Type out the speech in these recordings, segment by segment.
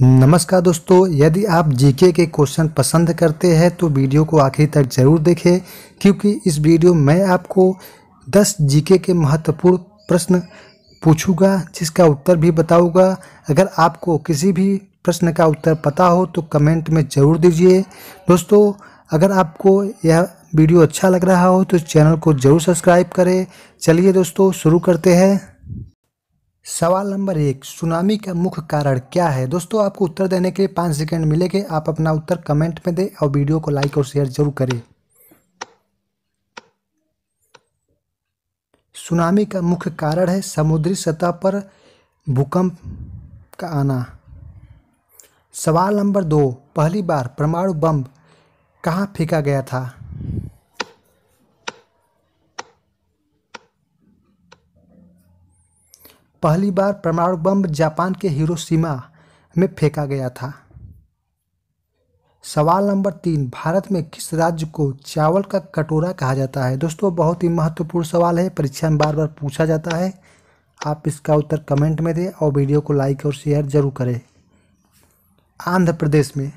नमस्कार दोस्तों यदि आप जीके के क्वेश्चन पसंद करते हैं तो वीडियो को आखिर तक ज़रूर देखें क्योंकि इस वीडियो में आपको 10 जीके के महत्वपूर्ण प्रश्न पूछूंगा जिसका उत्तर भी बताऊंगा अगर आपको किसी भी प्रश्न का उत्तर पता हो तो कमेंट में ज़रूर दीजिए दोस्तों अगर आपको यह वीडियो अच्छा लग रहा हो तो चैनल को ज़रूर सब्सक्राइब करें चलिए दोस्तों शुरू करते हैं सवाल नंबर एक सुनामी का मुख्य कारण क्या है दोस्तों आपको उत्तर देने के लिए पाँच सेकेंड मिलेंगे आप अपना उत्तर कमेंट में दें और वीडियो को लाइक और शेयर जरूर करें सुनामी का मुख्य कारण है समुद्री सतह पर भूकंप का आना सवाल नंबर दो पहली बार परमाणु बम कहाँ फेंका गया था पहली बार परमाणु बम जापान के हिरोशिमा में फेंका गया था सवाल नंबर तीन भारत में किस राज्य को चावल का कटोरा कहा जाता है दोस्तों बहुत ही महत्वपूर्ण सवाल है परीक्षा में बार बार पूछा जाता है आप इसका उत्तर कमेंट में दें और वीडियो को लाइक और शेयर जरूर करें आंध्र प्रदेश में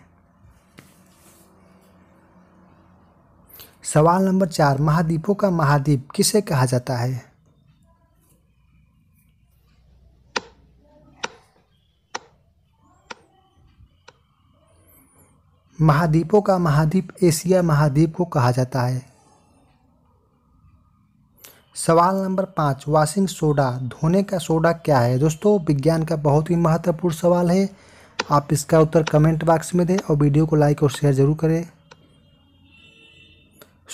सवाल नंबर चार महाद्वीपों का महाद्वीप किसे कहा जाता है महाद्वीपों का महाद्वीप एशिया महाद्वीप को कहा जाता है सवाल नंबर पाँच वाशिंग सोडा धोने का सोडा क्या है दोस्तों विज्ञान का बहुत ही महत्वपूर्ण सवाल है आप इसका उत्तर कमेंट बॉक्स में दें और वीडियो को लाइक और शेयर ज़रूर करें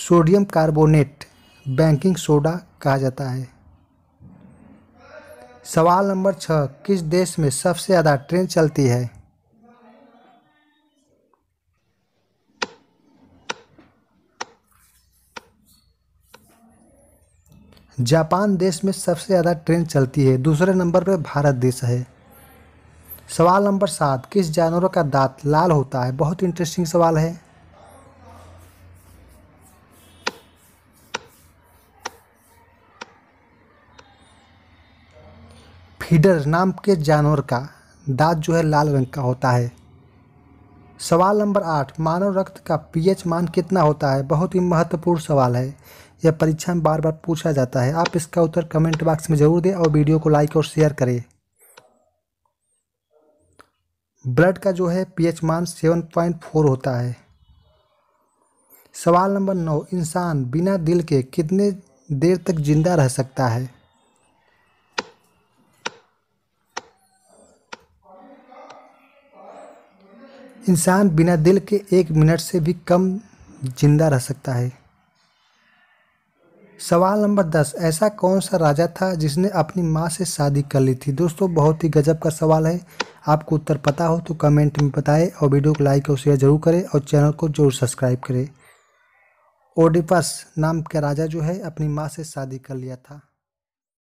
सोडियम कार्बोनेट बैंकिंग सोडा कहा जाता है सवाल नंबर छः किस देश में सबसे ज़्यादा ट्रेन चलती है जापान देश में सबसे ज़्यादा ट्रेन चलती है दूसरे नंबर पर भारत देश है सवाल नंबर सात किस जानवरों का दांत लाल होता है बहुत इंटरेस्टिंग सवाल है फीडर नाम के जानवर का दांत जो है लाल रंग का होता है सवाल नंबर आठ मानव रक्त का पीएच मान कितना होता है बहुत ही महत्वपूर्ण सवाल है यह परीक्षा में बार बार पूछा जाता है आप इसका उत्तर कमेंट बॉक्स में जरूर दें और वीडियो को लाइक और शेयर करें ब्लड का जो है पीएच मान सेवन पॉइंट फोर होता है सवाल नंबर नौ इंसान बिना दिल के कितने देर तक जिंदा रह सकता है इंसान बिना दिल के एक मिनट से भी कम जिंदा रह सकता है सवाल नंबर दस ऐसा कौन सा राजा था जिसने अपनी माँ से शादी कर ली थी दोस्तों बहुत ही गजब का सवाल है आपको उत्तर पता हो तो कमेंट में बताएं और वीडियो को लाइक और शेयर जरूर करें और चैनल को जरूर सब्सक्राइब करें ओडिपस नाम का राजा जो है अपनी माँ से शादी कर लिया था